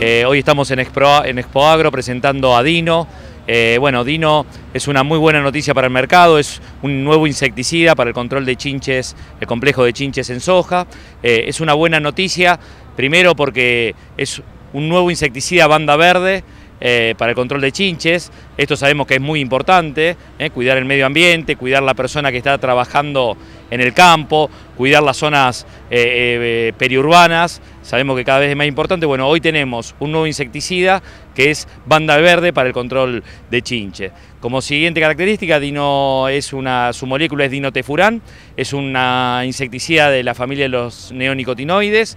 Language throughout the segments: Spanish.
Eh, hoy estamos en Expo, Agro presentando a Dino. Eh, bueno, Dino es una muy buena noticia para el mercado, es un nuevo insecticida para el control de chinches, el complejo de chinches en soja. Eh, es una buena noticia, primero porque es un nuevo insecticida banda verde eh, para el control de chinches. Esto sabemos que es muy importante, eh, cuidar el medio ambiente, cuidar la persona que está trabajando en el campo, cuidar las zonas eh, periurbanas. Sabemos que cada vez es más importante. Bueno, hoy tenemos un nuevo insecticida que es banda verde para el control de chinches. Como siguiente característica, dino es una, su molécula es dinotefurán, es una insecticida de la familia de los neonicotinoides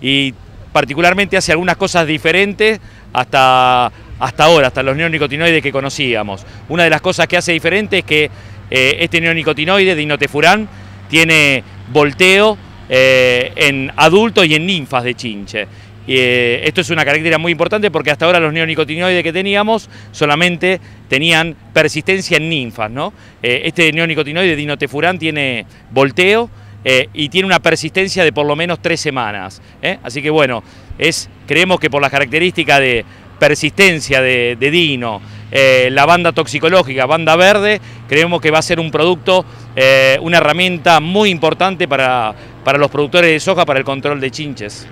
y particularmente hace algunas cosas diferentes hasta, hasta ahora, hasta los neonicotinoides que conocíamos. Una de las cosas que hace diferente es que eh, este neonicotinoide dinotefurán, tiene volteo eh, en adultos y en ninfas de chinche. Eh, esto es una característica muy importante porque hasta ahora los neonicotinoides que teníamos solamente tenían persistencia en ninfas. ¿no? este neonicotinoide dinotefurán, tiene volteo eh, y tiene una persistencia de por lo menos tres semanas. ¿eh? Así que bueno, es, creemos que por las características de persistencia de, Dino, eh, la banda toxicológica, banda verde, creemos que va a ser un producto, una herramienta muy importante para los productores de soja para el control de chinches.